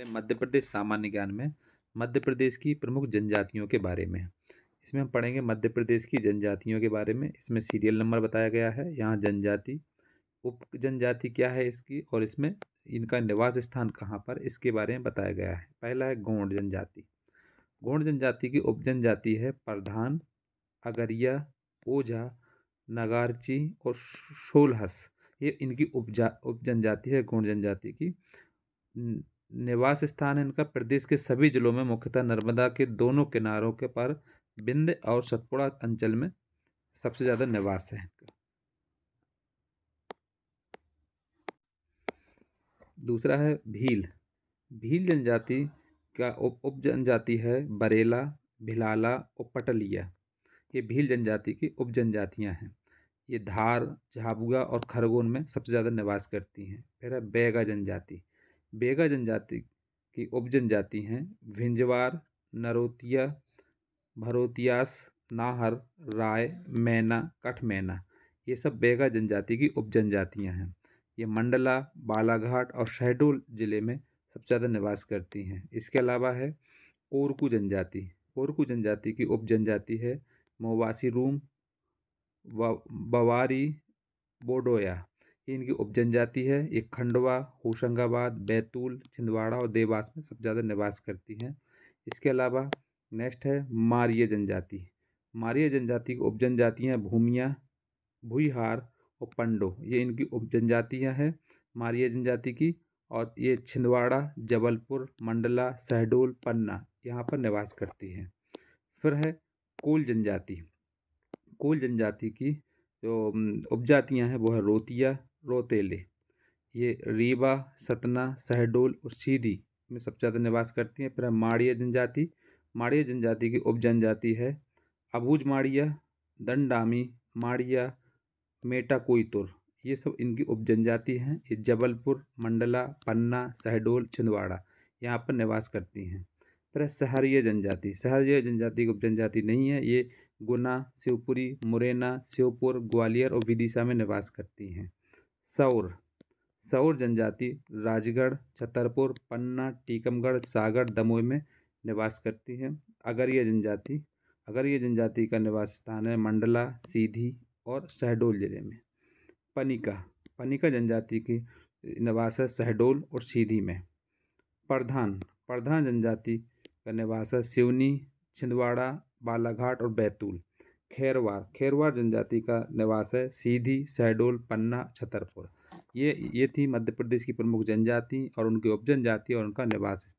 इसलिए मध्य प्रदेश सामान्य ज्ञान में मध्य प्रदेश की प्रमुख जनजातियों के बारे में इसमें हम पढ़ेंगे मध्य प्रदेश की जनजातियों के बारे में इसमें सीरियल नंबर बताया गया है यहाँ जनजाति उप जनजाति क्या है इसकी और इसमें इनका निवास स्थान कहाँ पर इसके बारे में बताया गया है पहला है गोंड जनजाति गोंड जनजाति की उप जनजाति है प्रधान अगरिया ओझा नगारची और शोलहस ये इनकी उपजा उप जनजाति है गोंड जनजाति की निवास स्थान इनका प्रदेश के सभी जिलों में मुख्यतः नर्मदा के दोनों किनारों के पर बिंद और सतपुड़ा अंचल में सबसे ज़्यादा निवास है दूसरा है भील भील जनजाति का उप उप जनजाति है बरेला भिलाला और पटलिया ये भील जनजाति की उप जनजातियाँ हैं ये धार झाबुआ और खरगोन में सबसे ज़्यादा निवास करती हैं फिर है बैगा जनजाति बेगा जनजाति की उप जनजाति हैं भिंजवार नरोतिया भरोतियास नाहर राय मैना कठमैना ये सब बेगा जनजाति की उप जनजातियाँ हैं ये मंडला बालाघाट और शहडोल ज़िले में सबसे ज़्यादा निवास करती हैं इसके अलावा है कोरकू जनजाति कोरकू जनजाति की उप जनजाति है मोवासी रूम बवारी बोडोया ये इनकी उपजनजाति है ये खंडवा होशंगाबाद बैतूल छिंदवाड़ा और देवास में सबसे ज़्यादा निवास करती हैं इसके अलावा नेक्स्ट है मारिय जनजाति मारिय जनजाति की उपजनजाति हैं भूमिया भूहार और पंडो ये इनकी उपजनजातियाँ हैं मारिय जनजाति की और ये छिंदवाड़ा जबलपुर मंडला शहडोल पन्ना यहाँ पर निवास करती हैं फिर है कोल जनजाति कोल जनजाति की जो उपजातियाँ हैं वो है रोतिया रोतेले ये रीवा सतना शहडोल और सीधी में सबसे ज़्यादा निवास करती हैं फिर है माड़िया जनजाति माड़िया जनजाति की उप जनजाति है अबूज माड़िया दंडामी माड़िया मेटा कोईतुर ये सब इनकी उप जनजाति हैं ये जबलपुर मंडला पन्ना शहडोल छिंदवाड़ा यहाँ पर निवास करती हैं फिर शहरीय जनजाति शहरीय जनजाति की उप जनजाति नहीं है ये गुना शिवपुरी मुरैना श्योपुर ग्वालियर और विदिशा में निवास करती हैं सौर सौर जनजाति राजगढ़ छतरपुर पन्ना टीकमगढ़ सागर दमोह में निवास करती है अगरिया जनजाति अगरिया जनजाति का निवास स्थान है मंडला सीधी और शहडोल जिले में पनिका पनिका जनजाति की निवास है शहडोल और सीधी में प्रधान प्रधान जनजाति का निवास है सिवनी छिंदवाड़ा बालाघाट और बैतूल खैरवार खैरवार जनजाति का निवास है सीधी शहडोल पन्ना छतरपुर ये ये थी मध्य प्रदेश की प्रमुख जनजाति और उनके उप जनजाति और उनका निवास